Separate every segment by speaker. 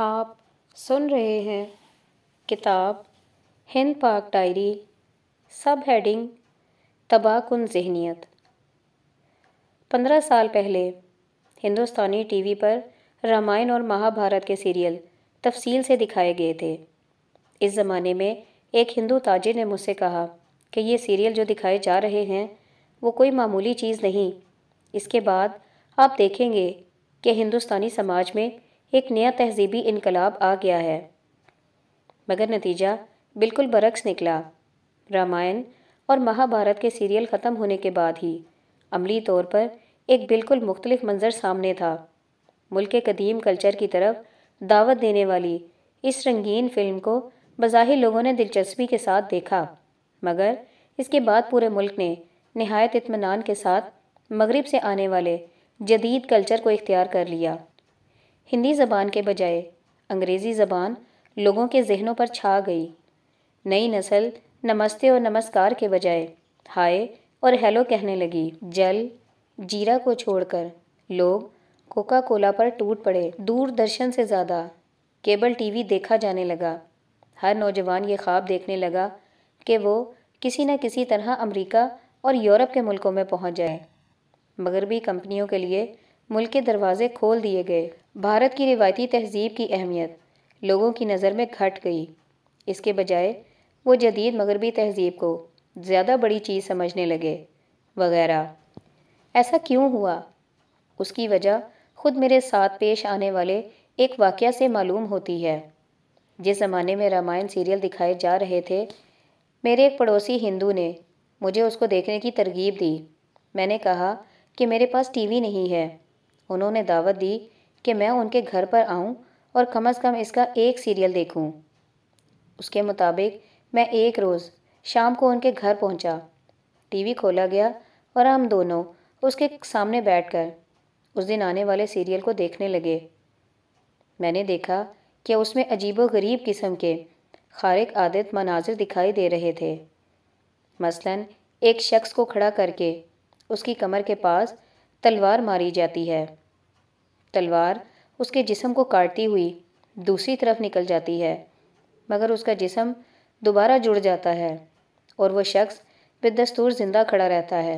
Speaker 1: आप सुन रहे हैं किताब हिंद पाक डायरी सब हेडिंग तबाकुन जहनीत पंद्रह साल पहले हिंदुस्तानी टीवी पर रामायण और महाभारत के सीरियल तफसील से दिखाए गए थे इस ज़माने में एक हिंदू ताजिर ने मुझसे कहा कि ये सीरियल जो दिखाए जा रहे हैं वो कोई मामूली चीज़ नहीं इसके बाद आप देखेंगे कि हिंदुस्तानी समाज में एक नया तहजीबी इनकलाब आ गया है मगर नतीजा बिल्कुल बरक्स निकला रामायण और महाभारत के सीरियल ख़त्म होने के बाद ही अमली तौर पर एक बिल्कुल मुख्तलिफ मंज़र सामने था मुल्क के कदीम कल्चर की तरफ दावत देने वाली इस रंगीन फिल्म को बज़ाहिर लोगों ने दिलचस्पी के साथ देखा मगर इसके बाद पूरे मुल्क ने नहायत इतमान के साथ मगरब से आने वाले जदीद कल्चर को इख्तियार कर लिया हिंदी ज़बान के बजाय अंग्रेज़ी ज़बान लोगों के जहनों पर छा गई नई नस्ल नमस्ते और नमस्कार के बजाय हाय और हेलो कहने लगी जल जीरा को छोड़कर लोग कोका कोला पर टूट पड़े दूरदर्शन से ज़्यादा केबल टीवी देखा जाने लगा हर नौजवान ये ख्वाब देखने लगा कि वो किसी न किसी तरह अमेरिका और यूरोप के मुल्कों में पहुंच जाए मगरबी कंपनियों के लिए मुल्क के दरवाज़े खोल दिए गए भारत की रिवायती तहजीब की अहमियत लोगों की नज़र में घट गई इसके बजाय वो जदीद मगरबी तहजीब को ज़्यादा बड़ी चीज़ समझने लगे वगैरह ऐसा क्यों हुआ उसकी वजह खुद मेरे साथ पेश आने वाले एक वाक़ से मालूम होती है जिस ज़माने में रामायण सीरियल दिखाए जा रहे थे मेरे एक पड़ोसी हिंदू ने मुझे उसको देखने की तरगीब दी मैंने कहा कि मेरे पास टीवी नहीं है उन्होंने दावत दी कि मैं उनके घर पर आऊँ और कम से कम इसका एक सीरियल देखूं। उसके मुताबिक मैं एक रोज़ शाम को उनके घर पहुंचा। टीवी खोला गया और हम दोनों उसके सामने बैठकर उस दिन आने वाले सीरियल को देखने लगे मैंने देखा कि उसमें व गरीब किस्म के खारिक आदत मनाजिर दिखाई दे रहे थे मसलन एक शख्स को खड़ा करके उसकी कमर के पास तलवार मारी जाती है तलवार उसके जिसम को काटती हुई दूसरी तरफ निकल जाती है मगर उसका जिसम दोबारा जुड़ जाता है और वह शख्स बेदस्तूर ज़िंदा खड़ा रहता है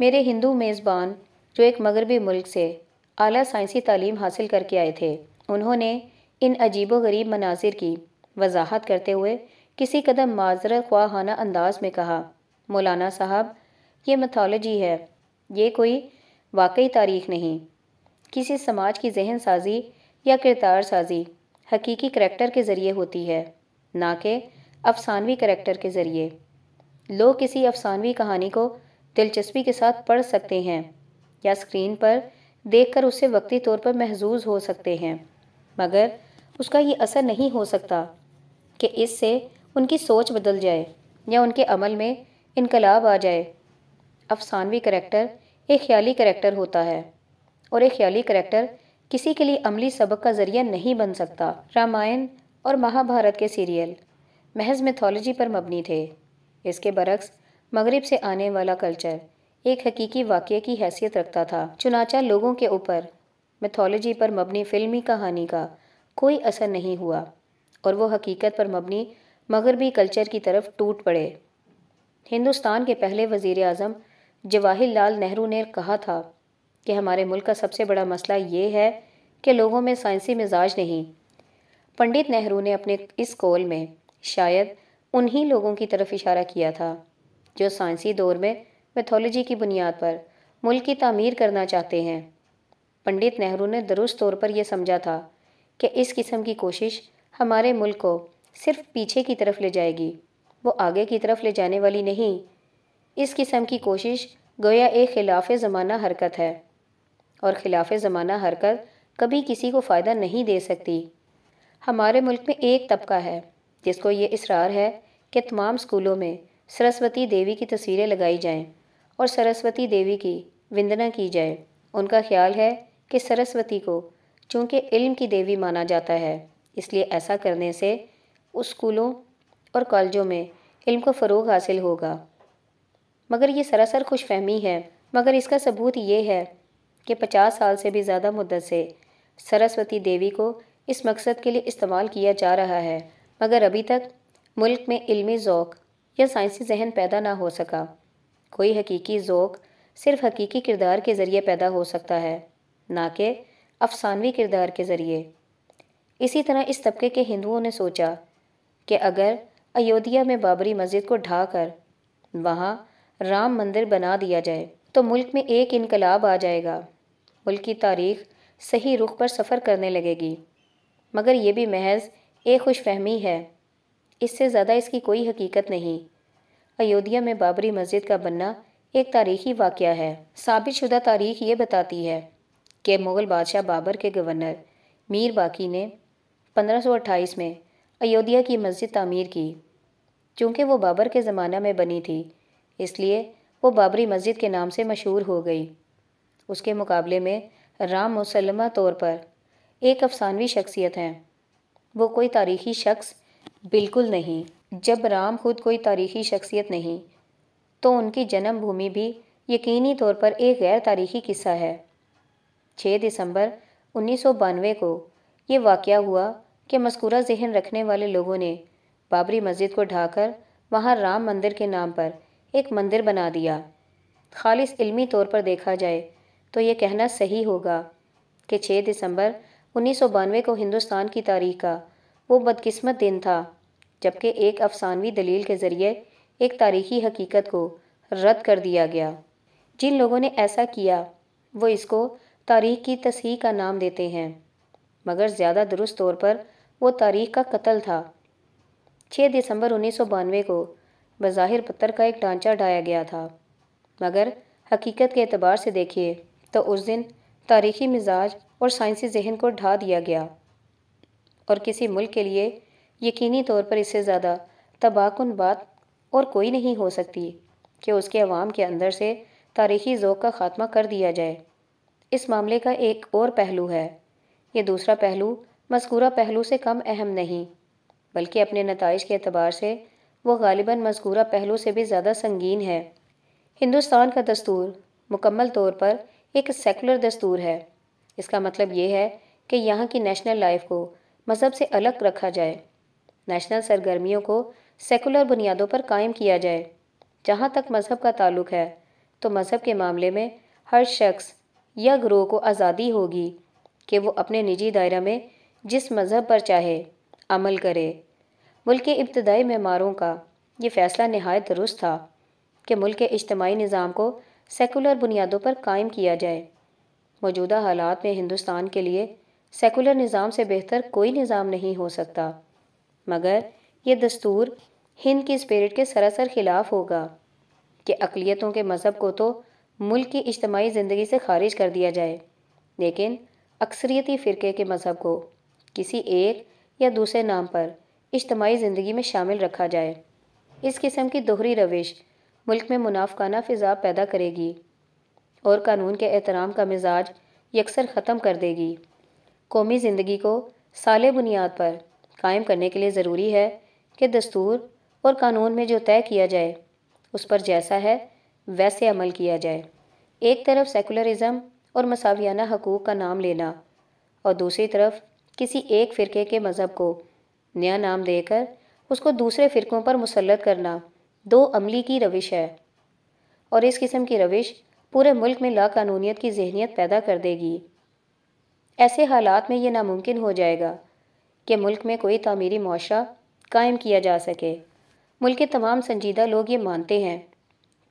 Speaker 1: मेरे हिंदू मेज़बान जो एक मगरबी मुल्क से आला साइंसी तालीम हासिल करके आए थे उन्होंने इन अजीब गरीब मनाजिर की वजाहत करते हुए किसी कदम माजरत ख्वाहाना अंदाज में कहा मौलाना साहब ये मथोलॉजी है ये कोई वाकई तारीख नहीं किसी समाज की जहन साजी या किरदार साजी हकीकी करैक्टर के ज़रिए होती है ना कि अफसानवी करैक्टर के ज़रिए लोग किसी अफसानवी कहानी को दिलचस्पी के साथ पढ़ सकते हैं या स्क्रीन पर देखकर उससे वक्ती तौर पर महजूज हो सकते हैं मगर उसका ये असर नहीं हो सकता कि इससे उनकी सोच बदल जाए या उनके अमल में इनकलाब आ जाए अफसानवी करैक्टर एक ख्याली करैक्टर होता है और एक ख्याली करेक्टर किसी के लिए अमली सबक का जरिया नहीं बन सकता रामायण और महाभारत के सीरियल महज मेथोलॉजी पर मबनी थे इसके बरक्स मगरब से आने वाला कल्चर एक हकीकी वाक्य की हैसियत रखता था चुनाचा लोगों के ऊपर मेथोलॉजी पर मबनी फिल्मी कहानी का कोई असर नहीं हुआ और वो हकीकत पर मबनी मगरबी कल्चर की तरफ टूट पड़े हिंदुस्तान के पहले वज़ी अजम जवाहर लाल नेहरू ने कहा था कि हमारे मुल्क का सबसे बड़ा मसला ये है कि लोगों में साइंसी मिजाज नहीं पंडित नेहरू ने अपने इस कॉल में शायद उन्हीं लोगों की तरफ इशारा किया था जो साइंसी दौर में मैथोलॉजी की बुनियाद पर मुल्क की तमीर करना चाहते हैं पंडित नेहरू ने दुरुस्त तौर पर यह समझा था कि इस किस्म की कोशिश हमारे मुल्क को सिर्फ पीछे की तरफ ले जाएगी वो आगे की तरफ ले जाने वाली नहीं इस किस्म की कोशिश गोया एक खिलाफ ज़माना हरकत है और खिलाफ ज़माना हरकत कभी किसी को फ़ायदा नहीं दे सकती हमारे मुल्क में एक तबका है जिसको ये इसरार है कि तमाम स्कूलों में सरस्वती देवी की तस्वीरें लगाई जाएं और सरस्वती देवी की वंदना की जाए उनका ख्याल है कि सरस्वती को चूँकि इल्म की देवी माना जाता है इसलिए ऐसा करने से उस स्कूलों और कॉलेजों में इल्म को फ़रोग हासिल होगा मगर ये सरासर खुश फहमी है मगर इसका सबूत ये है के पचास साल से भी ज़्यादा मुद्दत से सरस्वती देवी को इस मकसद के लिए इस्तेमाल किया जा रहा है मगर अभी तक मुल्क में इल्मी ओक़ या साइंसी जहन पैदा ना हो सका कोई हकीकी ओक़ सिर्फ हकीकी किरदार के ज़रिए पैदा हो सकता है ना कि अफसानवी किरदार के ज़रिए इसी तरह इस तबके के हिंदुओं ने सोचा कि अगर अयोध्या में बाबरी मस्जिद को ढाकर वहाँ राम मंदिर बना दिया जाए तो मुल्क में एक इनकलाब आ जाएगा की तारीख सही रुख पर सफ़र करने लगेगी मगर यह भी महज एक खुश फहमी है इससे ज़्यादा इसकी कोई हकीकत नहीं अयोध्या में बाबरी मस्जिद का बनना एक तारीखी वाक़ है साबित शुदा तारीख ये बताती है कि मुग़ल बादशाह बाबर के गवर्नर मीर बाकी ने 1528 में अयोध्या की मस्जिद तामीर की चूँकि वो बाबर के ज़माना में बनी थी इसलिए वो बाबरी मस्जिद के नाम से मशहूर हो गई उसके मुकाबले में राम मुसलमा तौर पर एक अफसानवी शख्सियत हैं वो कोई तारीखी शख्स बिल्कुल नहीं जब राम खुद कोई तारीखी शख्सियत नहीं तो उनकी जन्मभूमि भी यकीनी तौर पर एक गैर तारीखी किस्सा है 6 दिसंबर उन्नीस को ये वाक़ हुआ कि मस्कूरा जहन रखने वाले लोगों ने बाबरी मस्जिद को ढाकर वहाँ राम मंदिर के नाम पर एक मंदिर बना दिया खालिस इल्मी तौर पर देखा जाए तो ये कहना सही होगा कि 6 दिसंबर उन्नीस को हिंदुस्तान की तारीख का वो बदकिस्मत दिन था जबकि एक अफसानवी दलील के ज़रिए एक तारीखी हकीकत को रद्द कर दिया गया जिन लोगों ने ऐसा किया वो इसको तारीख की तसीह का नाम देते हैं मगर ज़्यादा दुरुस्त तौर पर वो तारीख का कत्ल था 6 दिसंबर उन्नीस को बज़ाहिर पत्थर का एक ढांचा ढाया गया था मगर हकीकत के अतबार से देखिए तो उस दिन तारीखी मिजाज और साइंसी जहन को ढा दिया गया और किसी मुल्क के लिए यकीनी तौर पर इससे ज़्यादा तबाहकुन बात और कोई नहीं हो सकती कि उसके अवाम के अंदर से तारीखी ओक़ का ख़ात्मा कर दिया जाए इस मामले का एक और पहलू है ये दूसरा पहलू मस्कूरा पहलू से कम अहम नहीं बल्कि अपने नतज के अतबार से वो गालिबा मस्कूरा पहलू से भी ज़्यादा संगीन है हिंदुस्तान का दस्तूर मुकम्मल तौर पर एक सेकुलर दस्तूर है इसका मतलब ये है कि यहाँ की नेशनल लाइफ को मज़हब से अलग रखा जाए नेशनल सरगर्मियों को सेकुलर बुनियादों पर कायम किया जाए जहाँ तक मज़हब का ताल्लुक है तो मज़हब के मामले में हर शख्स या ग्रोह को आज़ादी होगी कि वो अपने निजी दायरा में जिस मज़हब पर चाहे अमल करे मुल्क के इब्तदाई मेमारों का ये फ़ैसला नहायत दुरुस्त था कि मुल्क के इज्तमाही निज़ाम को सेकुलर बुनियादों पर कायम किया जाए मौजूदा हालात में हिंदुस्तान के लिए सेकुलर निज़ाम से बेहतर कोई निज़ाम नहीं हो सकता मगर ये दस्तूर हिंद की स्पिरिट के सरासर खिलाफ होगा कि अकलीतों के मज़हब को तो मुल्क की इज्तमाही ज़िंदगी से खारिज कर दिया जाए लेकिन अक्सरियती फ़िरके के मज़हब को किसी एक या दूसरे नाम पर इज्तमाही ज़िंदगी में शामिल रखा जाए इस किस्म की दोहरी रविश मुल्क में मुनाफाना फ़िज़ा पैदा करेगी और कानून के एहतराम का मिजाज यकसर ख़त्म कर देगी कौमी ज़िंदगी को साल बुनियाद पर कायम करने के लिए ज़रूरी है कि दस्तूर और कानून में जो तय किया जाए उस पर जैसा है वैसे अमल किया जाए एक तरफ सेकुलरिज़म और मसावियाना हकूक़ का नाम लेना और दूसरी तरफ किसी एक फ़िरके के मज़हब को नया नाम देकर उसको दूसरे फ़िरक़ों पर मुसलत करना दो अमली की रविश है और इस किस्म की रविश पूरे मुल्क में लाकानूनीत की जहनीत पैदा कर देगी ऐसे हालात में यह नामुमकिन हो जाएगा कि मुल्क में कोई तमीरी माशरा कायम किया जा सके मुल्क के तमाम संजीदा लोग ये मानते हैं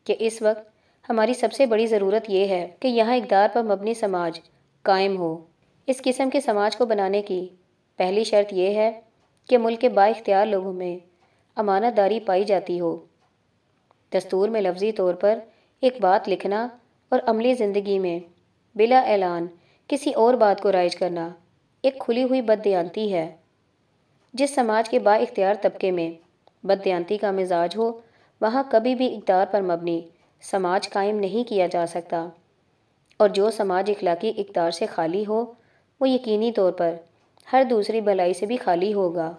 Speaker 1: कि इस वक्त हमारी सबसे बड़ी ज़रूरत यह है कि यहाँ इकदार पर मबनी समाज कायम हो इस किस्म के समाज को बनाने की पहली शर्त यह है कि मुल्क के बाख्तियार लोगों में अमानतदारी पाई जाती हो दस्तूर में लफ्ज़ी तौर पर एक बात लिखना और अमली ज़िंदगी में बिला ऐलान किसी और बात को राइज करना एक खुली हुई बददियांती है जिस समाज के बाख्तियार तबके में बदयांती का मिजाज हो वहाँ कभी भी इकदार पर मबनी समाज कायम नहीं किया जा सकता और जो समाज इखलाकी इकदार से खाली हो वो यकीनी तौर पर हर दूसरी भलाई से भी खाली होगा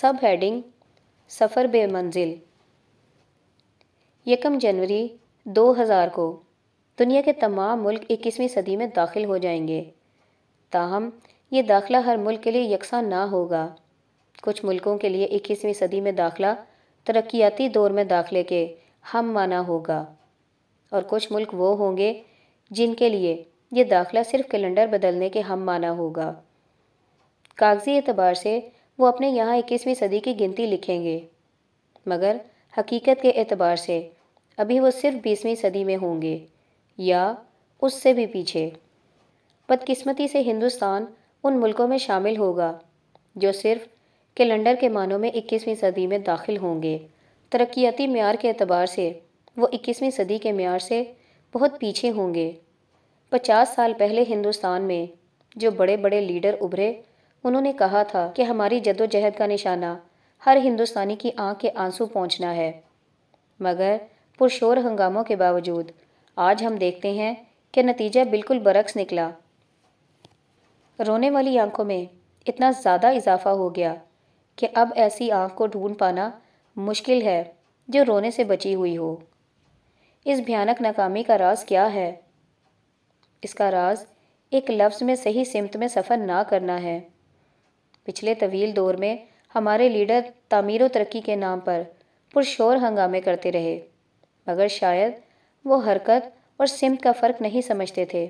Speaker 1: सब हेडिंग सफ़र बेमंजिल यकम जनवरी 2000 को दुनिया के तमाम मुल्क इक्कीसवीं सदी में दाखिल हो जाएंगे ताहम ये दाखिला हर मुल्क के लिए यकसा ना होगा कुछ मुल्कों के लिए इक्कीसवीं सदी में दाखिला तरक्याती दौर में दाखिले के हम माना होगा और कुछ मुल्क वो होंगे जिनके लिए ये दाखिला सिर्फ कैलेंडर बदलने के हम माना होगा कागजी एतबार से वो अपने यहाँ इक्कीसवीं सदी की गिनती लिखेंगे मगर हकीकत के एतबार से अभी वो सिर्फ बीसवीं सदी में होंगे या उससे भी पीछे बदकिस्मती से हिंदुस्तान उन मुल्कों में शामिल होगा जो सिर्फ कैलेंडर के मानों में इक्कीसवीं सदी में दाखिल होंगे तरक्याती मैार के अतबार से वो इक्कीसवीं सदी के मैार से बहुत पीछे होंगे पचास साल पहले हिंदुस्तान में जो बड़े बड़े लीडर उभरे उन्होंने कहा था कि हमारी जदोजहद का निशाना हर हिंदुस्तानी की आंख के आंसू पहुंचना है मगर पुरशोर हंगामों के बावजूद आज हम देखते हैं कि नतीजा बिल्कुल बरक्स निकला रोने वाली आंखों में इतना ज़्यादा इजाफा हो गया कि अब ऐसी आंख को ढूंढ पाना मुश्किल है जो रोने से बची हुई हो इस भयानक नाकामी का राज क्या है इसका राज एक लफ्ज़ में सही सिमत में सफ़र ना करना है पिछले तवील दौर में हमारे लीडर तामीर तरक्की के नाम पर पुरशोर हंगामे करते रहे मगर शायद वो हरकत और सिमत का फ़र्क नहीं समझते थे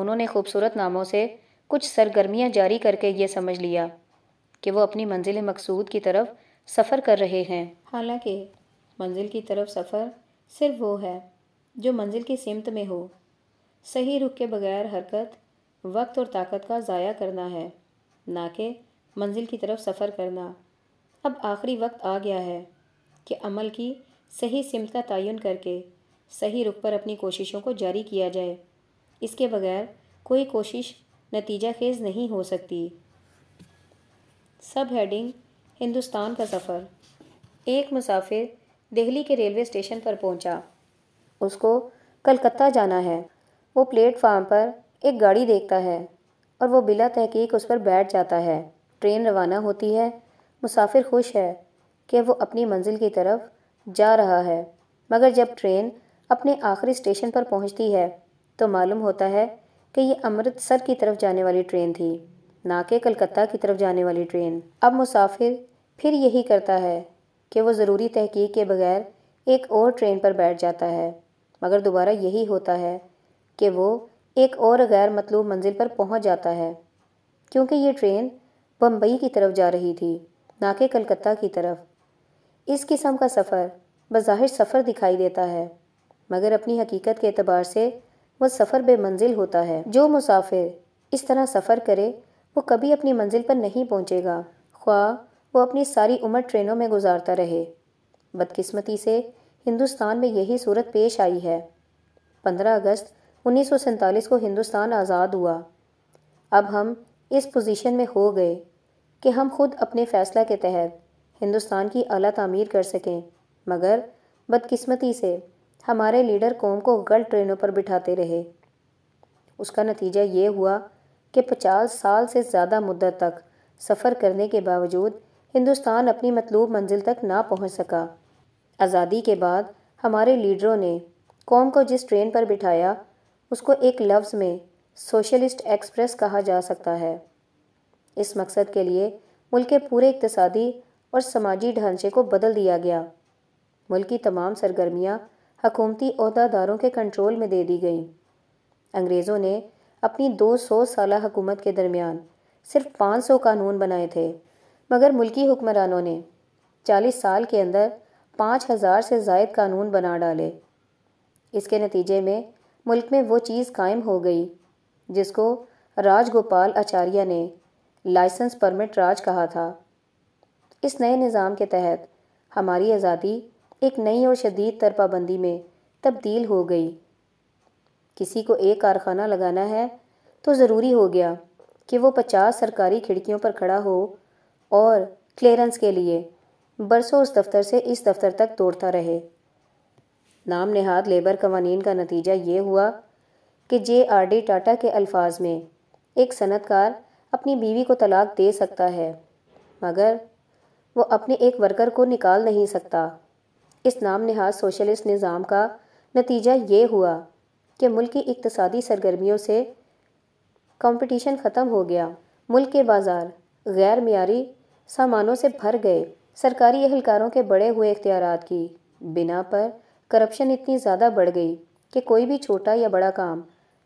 Speaker 1: उन्होंने खूबसूरत नामों से कुछ सरगर्मियां जारी करके ये समझ लिया कि वो अपनी मंजिल मकसूद की तरफ सफ़र कर रहे हैं हालांकि मंजिल की तरफ सफ़र सिर्फ वो है जो मंजिल की सिमत में हो सही रुख के बगैर हरकत वक्त और ताकत का ज़ाया करना है ना कि मंजिल की तरफ सफ़र करना अब आखिरी वक्त आ गया है कि अमल की सही सिमत का तयन करके सही रुख पर अपनी कोशिशों को जारी किया जाए इसके बगैर कोई कोशिश नतीजा खेज नहीं हो सकती सब हेडिंग हिंदुस्तान का सफ़र एक मुसाफिर दिल्ली के रेलवे स्टेशन पर पहुंचा। उसको कलकत्ता जाना है वो प्लेटफार्म पर एक गाड़ी देखता है और वो बिला तहकीक उस पर बैठ जाता है ट्रेन रवाना होती है मुसाफिर खुश है कि वो अपनी मंजिल की तरफ जा रहा है मगर जब ट्रेन अपने आखिरी स्टेशन पर पहुंचती है तो मालूम होता है कि ये अमृतसर की तरफ जाने वाली ट्रेन थी ना कि कलकत्ता की तरफ जाने वाली ट्रेन अब मुसाफिर फिर यही करता है कि वो ज़रूरी तहकीक के बगैर एक और ट्रेन पर बैठ जाता है मगर दोबारा यही होता है कि वो एक और गैर मतलूब मंजिल पर पहुंच जाता है क्योंकि ये ट्रेन बम्बई की तरफ जा रही थी ना कि कलकत्ता की तरफ इस किस्म का सफ़र बज़ाहिर सफ़र दिखाई देता है मगर अपनी हकीकत के अतबार से वह सफ़र बेमंजिल होता है जो मुसाफिर इस तरह सफ़र करे वो कभी अपनी मंजिल पर नहीं पहुँचेगा ख्वा वो अपनी सारी उम्र ट्रेनों में गुजारता रहे बदकिस्मती से हिंदुस्तान में यही सूरत पेश आई है पंद्रह अगस्त उन्नीस को हिंदुस्तान आज़ाद हुआ अब हम इस पोजीशन में हो गए कि हम खुद अपने फ़ैसला के तहत हिंदुस्तान की अला तमीर कर सकें मगर बदकस्मती से हमारे लीडर कौम को गलत ट्रेनों पर बिठाते रहे उसका नतीजा ये हुआ कि पचास साल से ज़्यादा मुद्दत तक सफ़र करने के बावजूद हिंदुस्तान अपनी मतलूब मंजिल तक ना पहुंच सका आज़ादी के बाद हमारे लीडरों ने कौम को जिस ट्रेन पर बिठाया उसको एक लफ्ज़ में सोशलिस्ट एक्सप्रेस कहा जा सकता है इस मकसद के लिए मुल्क के पूरे इकतसादी और समाजी ढांचे को बदल दिया गया मुल्क की तमाम सरगर्मियाँ हकूमती अहदादारों के कंट्रोल में दे दी गईं अंग्रेज़ों ने अपनी 200 साल हकूमत के दरमियान सिर्फ 500 कानून बनाए थे मगर मुल्की हुक्मरानों ने 40 साल के अंदर 5000 से जायद कानून बना डाले इसके नतीजे में मुल्क में वो चीज़ कायम हो गई जिसको राजगोपाल आचार्य ने लाइसेंस परमिट राज कहा था इस नए निज़ाम के तहत हमारी आज़ादी एक नई और शदीद तर पाबंदी में तब्दील हो गई किसी को एक कारखाना लगाना है तो ज़रूरी हो गया कि वो पचास सरकारी खिड़कियों पर खड़ा हो और क्लियरेंस के लिए बरसों उस दफ्तर से इस दफ्तर तक दौड़ता रहे नाम नहाद लेबर कवानीन का नतीजा ये हुआ कि जे आर डी टाटा के अल्फाज में एक सनतकार अपनी बीवी को तलाक दे सकता है मगर वो अपने एक वर्कर को निकाल नहीं सकता इस नाम नहाज सोशलिस्ट निज़ाम का नतीजा ये हुआ कि मुल्क की इकतसादी सरगर्मियों से कंपटीशन ख़त्म हो गया मुल्क के बाज़ार गैर मीरी सामानों से भर गए सरकारी अहलकारों के बड़े हुए इख्तियार की बिना पर करप्शन इतनी ज़्यादा बढ़ गई कि कोई भी छोटा या बड़ा काम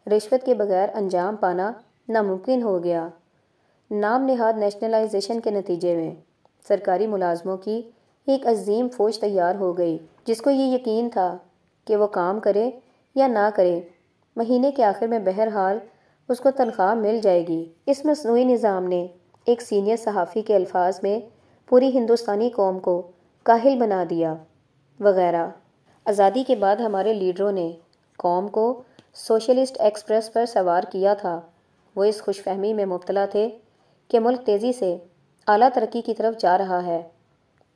Speaker 1: रिश्वत के बगैर अंजाम पाना नामुमकिन हो गया नाम नहाद नेशनलाइजेशन के नतीजे में सरकारी मुलाजमों की एक अजीम फौज तैयार हो गई जिसको ये यकीन था कि वो काम करे या ना करे महीने के आखिर में बहरहाल उसको तनख्वाह मिल जाएगी इस मसनू निज़ाम ने एक सीनियर सहाफ़ी के अल्फाज में पूरी हिंदुस्तानी कौम को काहिल बना दिया वगैरह आज़ादी के बाद हमारे लीडरों ने कौम को सोशलिस्ट एक्सप्रेस पर सवार किया था वो इस खुशफहमी में मुबतला थे कि मुल्क तेज़ी से अला तरक्की की तरफ जा रहा है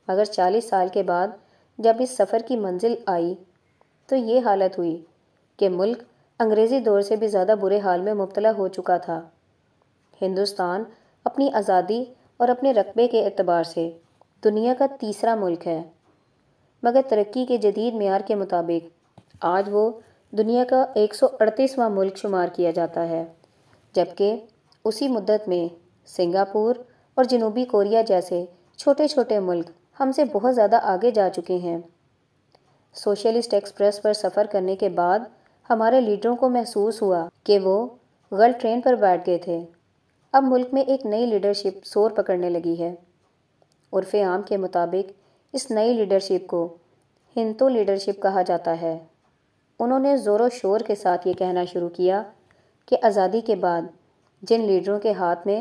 Speaker 1: मगर चालीस साल के बाद जब इस सफ़र की मंजिल आई तो ये हालत हुई कि मुल्क अंग्रेज़ी दौर से भी ज़्यादा बुरे हाल में मुबतला हो चुका था हिंदुस्तान अपनी आज़ादी और अपने रकबे के अतबार से दुनिया का तीसरा मुल्क है मगर तरक्की के जदीद मैार के मुताबिक आज वो दुनिया का एक सौ अड़तीसवां मुल्क शुमार किया जाता है जबकि उसी मुद्दत में सिंगापुर और जनूबी कोरिया जैसे छोटे छोटे मुल्क हमसे बहुत ज़्यादा आगे जा चुके हैं सोशलिस्ट एक्सप्रेस पर सफ़र करने के बाद हमारे लीडरों को महसूस हुआ कि वो गर्ल ट्रेन पर बैठ गए थे अब मुल्क में एक नई लीडरशिप शोर पकड़ने लगी है उर्फ़ आम के मुताबिक इस नई लीडरशिप को हिंदो लीडरशिप कहा जाता है उन्होंने ज़ोरों शोर के साथ ये कहना शुरू किया कि आज़ादी के बाद जिन लीडरों के हाथ में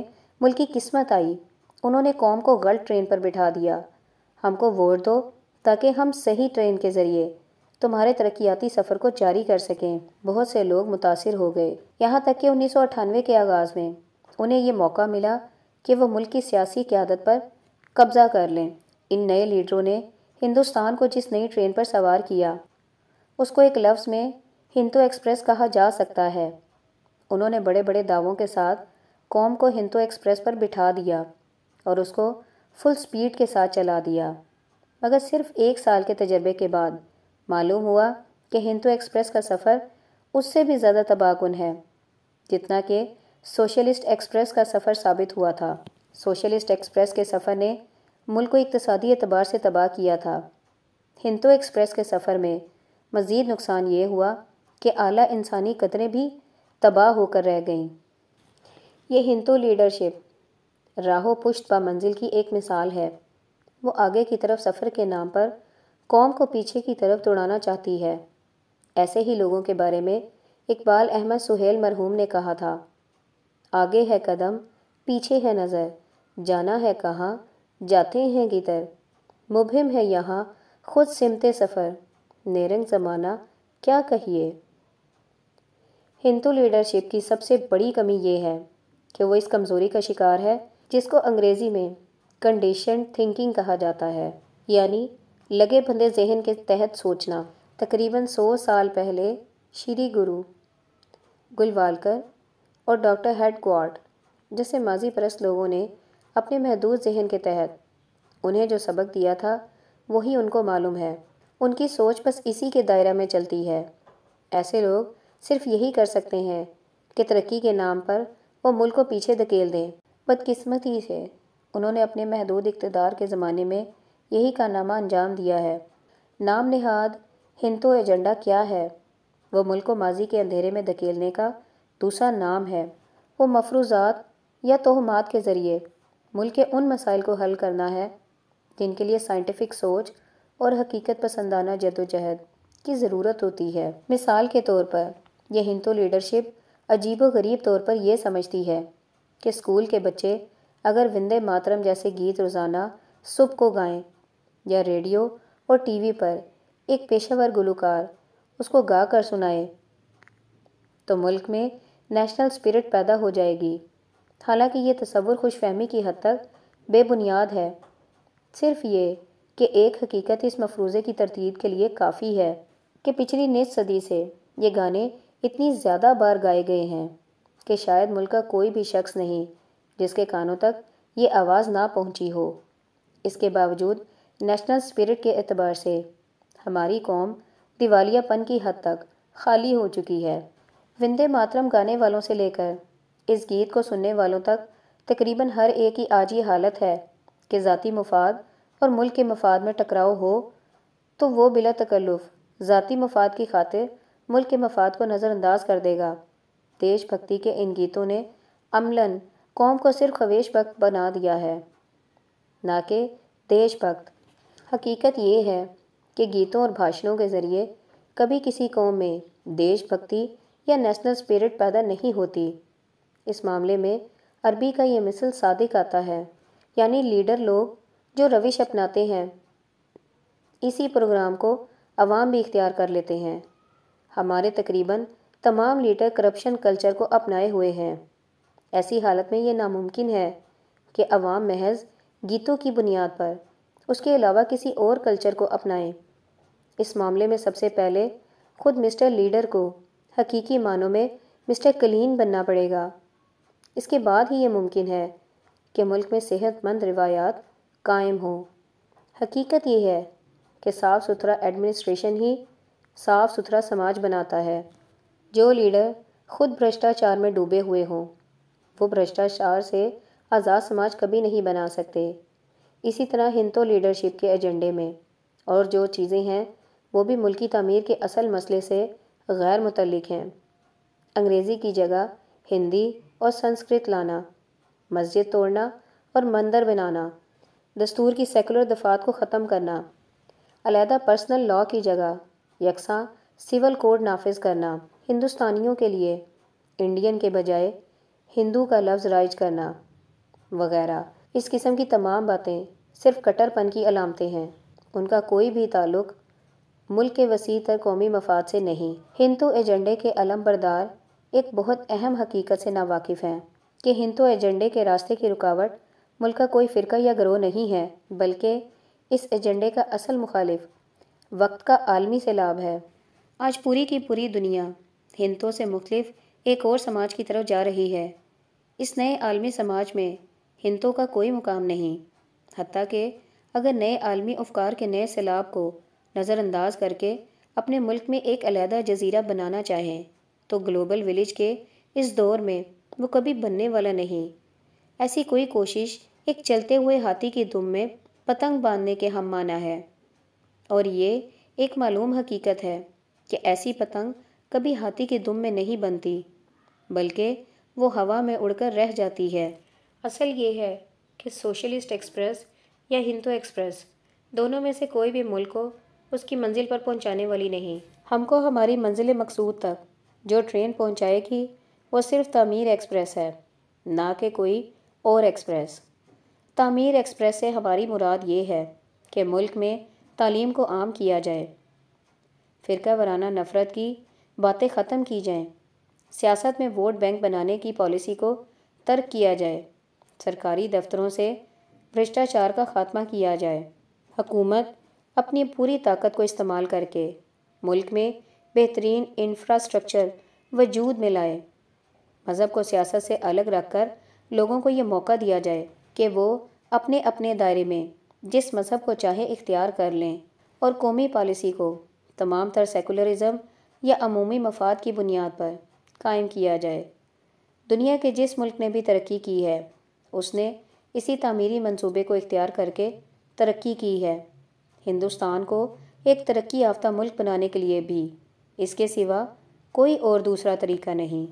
Speaker 1: की किस्मत आई उन्होंने कौम को गलत ट्रेन पर बिठा दिया हमको वोट दो ताकि हम सही ट्रेन के ज़रिए तुम्हारे तरक्याती सफ़र को जारी कर सकें बहुत से लोग मुतासर हो गए यहाँ तक कि उन्नीस सौ अठानवे के आगाज़ में उन्हें ये मौका मिला कि वह मुल्क की सियासी क्यादत पर कब्ज़ा कर लें इन नए लीडरों ने हिंदुस्तान को जिस नई ट्रेन पर सवार किया उसको एक लफ्ज़ में हिंदू एक्सप्रेस कहा जा सकता है उन्होंने बड़े बड़े दावों के साथ कौम को हिंदो एक्सप्रेस पर बिठा दिया और उसको फुल स्पीड के साथ चला दिया मगर सिर्फ एक साल के तजर्बे के बाद मालूम हुआ कि हिंदो एक्सप्रेस का सफ़र उससे भी ज़्यादा तबाहकुन है जितना कि सोशलिस्ट एक्सप्रेस का सफ़र साबित हुआ था सोशलिस्ट एक्सप्रेस के सफ़र ने मुल्क को इकतदी एतबार से तबाह किया था हिंदो एक्सप्रेस के सफ़र में मज़ीद नुकसान ये हुआ कि आला इंसानी कदरें भी तबाह होकर रह गईं ये हिंदू लीडरशिप राहो पुष्ट पा मंजिल की एक मिसाल है वो आगे की तरफ सफ़र के नाम पर कौम को पीछे की तरफ दौड़ाना चाहती है ऐसे ही लोगों के बारे में इकबाल अहमद सुहेल मरहूम ने कहा था आगे है कदम पीछे है नज़र जाना है कहाँ जाते हैं किधर मुबिम है यहाँ खुद सिमते सफ़र नेरंग ज़माना क्या कहिए हिंदू लीडरशिप की सबसे बड़ी कमी ये है कि वो इस कमज़ोरी का शिकार है जिसको अंग्रेज़ी में कंडीशन थिंकिंग कहा जाता है यानी लगे बंदे जहन के तहत सोचना तकरीबन सौ साल पहले श्री गुरु गुलवालकर और डॉक्टर हेड क्वार्ट जैसे माजी परस्त लोगों ने अपने महदूद जहन के तहत उन्हें जो सबक दिया था वही उनको मालूम है उनकी सोच बस इसी के दायरा में चलती है ऐसे लोग सिर्फ यही कर सकते हैं कि तरक्की के नाम पर वो मुल्क को पीछे धकेल दें बदकस्मती ही से उन्होंने अपने महदूद इकतदार के ज़माने में यही कारनामा अंजाम दिया है नाम नहाद हिंदो एजेंडा क्या है वो मुल्क को माजी के अंधेरे में धकेलने का दूसरा नाम है वो मफरूजात या तोहमात के ज़रिए मुल्क के उन मसाइल को हल करना है जिनके लिए साइंटिफिक सोच और हकीकत पसंदाना जदोजहद की ज़रूरत होती है मिसाल के तौर पर यह हिंदो लीडरशिप अजीबोगरीब तौर पर यह समझती है कि स्कूल के बच्चे अगर विंदे मातरम जैसे गीत रोज़ाना सुबह को गाएं या रेडियो और टीवी पर एक पेशेवर गुलकार उसको गा कर सुनाए तो मुल्क में नेशनल स्पिरिट पैदा हो जाएगी हालांकि ये तस्वुर खुश फहमी की हद तक बेबुनियाद है सिर्फ ये कि एक हकीकत इस मफरूज़े की तरतीब के लिए काफ़ी है कि पिछली निस सदी से ये गाने इतनी ज़्यादा बार गाए गए हैं कि शायद मुल्क का कोई भी शख्स नहीं जिसके कानों तक ये आवाज़ ना पहुंची हो इसके बावजूद नेशनल स्पिरिट के अतबार से हमारी कौम दिवालियापन की हद तक खाली हो चुकी है विंदे मातरम गाने वालों से लेकर इस गीत को सुनने वालों तक तकरीबन हर एक ही आज ये हालत है कि ज़ाती मफाद और मुल्क के मफाद में टकराव हो तो वो बिला तकल्लुफ़ ज़ाती मफाद की खातिर मुल्क के मफाद को नज़रअंदाज कर देगा देश भक्ति के इन गीतों ने अमलन कौम को सिर्फ खवेश भक्त बना दिया है ना कि देशभक्त हकीकत ये है कि गीतों और भाषणों के ज़रिए कभी किसी कौम में देशभक्ति या नेशनल स्पिरिट पैदा नहीं होती इस मामले में अरबी का ये मिसल सादिक आता है यानी लीडर लोग जो रविश अपनाते हैं इसी प्रोग्राम को आवाम भी इख्तियार कर लेते हैं हमारे तकरीबन तमाम लीडर करप्शन कल्चर को अपनाए हुए हैं ऐसी हालत में ये नामुमकिन है कि अवाम महज गीतों की बुनियाद पर उसके अलावा किसी और कल्चर को अपनाएं इस मामले में सबसे पहले खुद मिस्टर लीडर को हकीकी मानों में मिस्टर कलीन बनना पड़ेगा इसके बाद ही ये मुमकिन है कि मुल्क में सेहतमंद रिवायात कायम हों हकीकत ये है कि साफ़ सुथरा एडमिनिस्ट्रेशन ही साफ सुथरा समाज बनाता है जो लीडर खुद भ्रष्टाचार में डूबे हुए हों वो भ्रष्टाचार से आज़ाद समाज कभी नहीं बना सकते इसी तरह हिंदो लीडरशिप के एजेंडे में और जो चीज़ें हैं वो भी मुल्की तमीर के असल मसले से गैर मुतलक हैं अंग्रेज़ी की जगह हिंदी और संस्कृत लाना मस्जिद तोड़ना और मंदिर बनाना दस्तूर की सेकुलर दफात को ख़त्म करना अलहदा पर्सनल लॉ की जगह यकसा सिविल कोड नाफिज करना हिंदुस्तानियों के लिए इंडियन के बजाय हिंदू का लफ्ज़ राइज करना वगैरह इस किस्म की तमाम बातें सिर्फ कट्टरपन की अलामतें हैं उनका कोई भी ताल्लुक मुल्क के वसी तर कौमी मफाद से नहीं हिंदू एजेंडे के अलम बरदार एक बहुत अहम हकीकत से नावाकिफ़ हैं कि हिंदू एजेंडे के रास्ते की रुकावट मुल्क का कोई फ़िरका या ग्रोह नहीं है बल्कि इस एजेंडे का असल मुखालिफ वक्त का आलमी सैलाब है आज पूरी की पूरी दुनिया हिंदों से मुख्तफ एक और समाज की तरफ जा रही है इस नए आलमी समाज में हिंदों का कोई मुकाम नहीं हती कि अगर नए आलमी अफकार के नए सैलाब को नज़रअंदाज करके अपने मुल्क में एक अलहदा जजीरा बनाना चाहें तो ग्लोबल विलेज के इस दौर में वो कभी बनने वाला नहीं ऐसी कोई कोशिश एक चलते हुए हाथी की दुम में पतंग बांधने के हम माना है और ये एक मालूम हकीकत है कि ऐसी पतंग कभी हाथी के दुम में नहीं बनती बल्कि वो हवा में उड़कर रह जाती है असल ये है कि सोशलिस्ट एक्सप्रेस या हिंदू एक्सप्रेस दोनों में से कोई भी मुल्क को उसकी मंजिल पर पहुंचाने वाली नहीं हमको हमारी मंजिल मकसूद तक जो ट्रेन पहुंचाएगी वो सिर्फ तामीर एक्सप्रेस है ना कि कोई और एक्सप्रेस तामीर एक्सप्रेस से हमारी मुराद ये है कि मुल्क में तालीम को आम किया जाए फ़िरका वराना नफ़रत की बातें ख़त्म की जाएं सियासत में वोट बैंक बनाने की पॉलिसी को तर्क किया जाए सरकारी दफ्तरों से भ्रष्टाचार का खात्मा किया जाए हकूमत अपनी पूरी ताकत को इस्तेमाल करके मुल्क में बेहतरीन इंफ्रास्ट्रक्चर वजूद में लाए मज़हब को सियासत से अलग रख कर लोगों को ये मौका दिया जाए कि वो अपने अपने दायरे में जिस मज़हब को चाहे इख्तियार कर लें और कौमी पॉलिसी को तमाम तर सेकुलरिज़म या अमूमी मफाद की बुनियाद पर कायम किया जाए दुनिया के जिस मुल्क ने भी तरक्की की है उसने इसी तमीरी मनसूबे को इख्तियार करके तरक्की की है हिंदुस्तान को एक तरक्की याफ्ता मुल्क बनाने के लिए भी इसके सिवा कोई और दूसरा तरीका नहीं